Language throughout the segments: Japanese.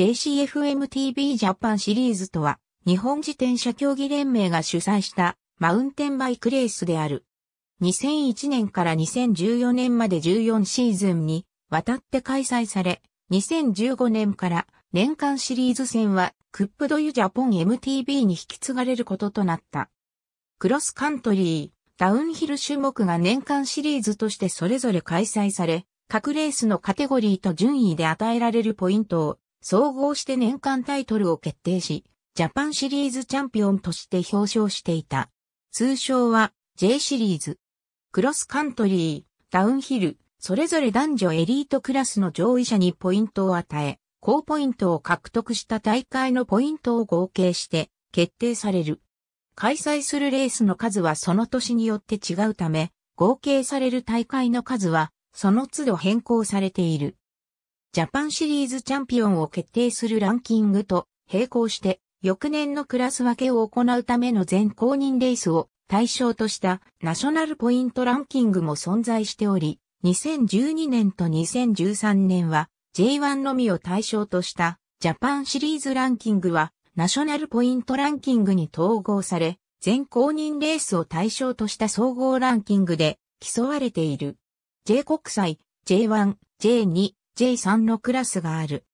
JCFMTB ジャパンシリーズとは、日本自転車競技連盟が主催したマウンテンバイクレースである。2001年から2014年まで14シーズンに渡って開催され、2015年から年間シリーズ戦はクップドユジャポン MTB に引き継がれることとなった。クロスカントリー、ダウンヒル種目が年間シリーズとしてそれぞれ開催され、各レースのカテゴリーと順位で与えられるポイントを総合して年間タイトルを決定し、ジャパンシリーズチャンピオンとして表彰していた。通称は J シリーズ。クロスカントリー、ダウンヒル、それぞれ男女エリートクラスの上位者にポイントを与え、高ポイントを獲得した大会のポイントを合計して決定される。開催するレースの数はその年によって違うため、合計される大会の数はその都度変更されている。ジャパンシリーズチャンピオンを決定するランキングと並行して、翌年のクラス分けを行うための全公認レースを対象としたナショナルポイントランキングも存在しており、2012年と2013年は J1 のみを対象としたジャパンシリーズランキングはナショナルポイントランキングに統合され、全公認レースを対象とした総合ランキングで競われている。J 国際、J1、J2、J3 のクラスがある。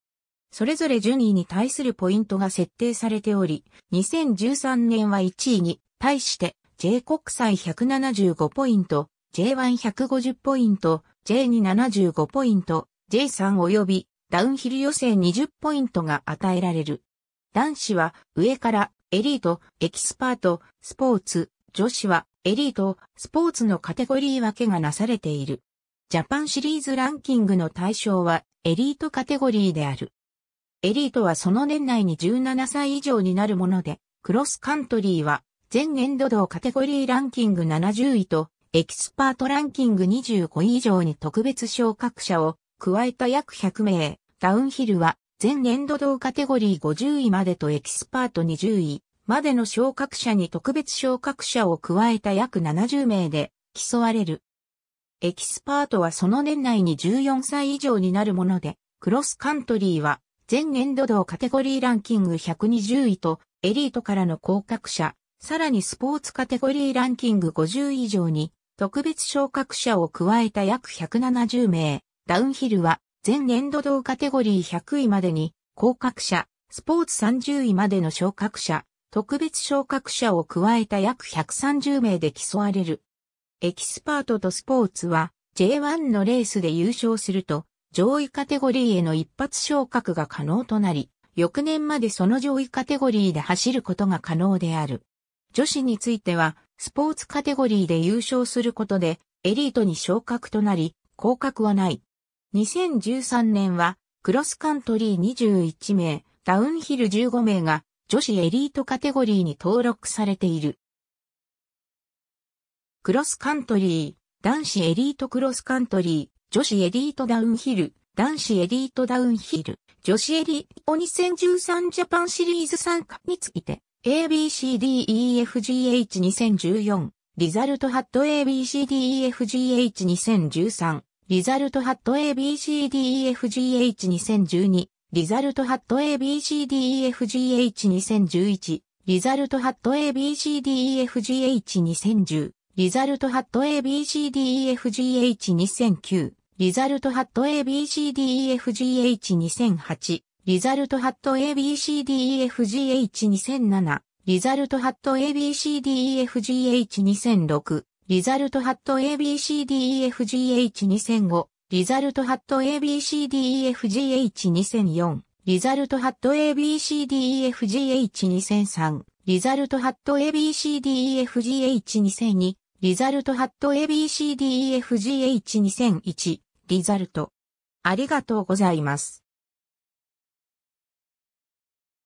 それぞれ順位に対するポイントが設定されており、2013年は1位に対して J 国際175ポイント、J1150 ポイント、J275 ポイント、J3 及びダウンヒル予選20ポイントが与えられる。男子は上からエリート、エキスパート、スポーツ、女子はエリート、スポーツのカテゴリー分けがなされている。ジャパンシリーズランキングの対象はエリートカテゴリーである。エリートはその年内に17歳以上になるもので、クロスカントリーは全年度同カテゴリーランキング70位とエキスパートランキング25位以上に特別昇格者を加えた約100名。ダウンヒルは全年度同カテゴリー50位までとエキスパート20位までの昇格者に特別昇格者を加えた約70名で競われる。エキスパートはその年内に14歳以上になるもので、クロスカントリーは全年度同カテゴリーランキング120位とエリートからの降格者、さらにスポーツカテゴリーランキング50以上に特別昇格者を加えた約170名、ダウンヒルは全年度同カテゴリー100位までに降格者、スポーツ30位までの昇格者、特別昇格者を加えた約130名で競われる。エキスパートとスポーツは J1 のレースで優勝すると上位カテゴリーへの一発昇格が可能となり、翌年までその上位カテゴリーで走ることが可能である。女子については、スポーツカテゴリーで優勝することで、エリートに昇格となり、降格はない。2013年は、クロスカントリー21名、ダウンヒル15名が、女子エリートカテゴリーに登録されている。クロスカントリー、男子エリートクロスカントリー、女子エリートダウンヒル、男子エリートダウンヒル、女子エリート2013ジャパンシリーズ参加について、ABCDEFGH2014、リザルトハット ABCDEFGH2013、リザルトハット ABCDEFGH2012、リザルトハット ABCDEFGH2011、リザルトハット ABCDEFGH2010、リザルトハット ABCDEFGH2009、リザルトハット ABCDEFGH2008、リザルトハット ABCDEFGH2007、リザルトハット ABCDEFGH2006、リザルトハット ABCDEFGH2005、リザルトハット ABCDEFGH2004、リザルトハット ABCDEFGH2003、リザルトハット ABCDEFGH2002、リザルトハット ABCDEFGH2001 リザルト。ありがとうございます。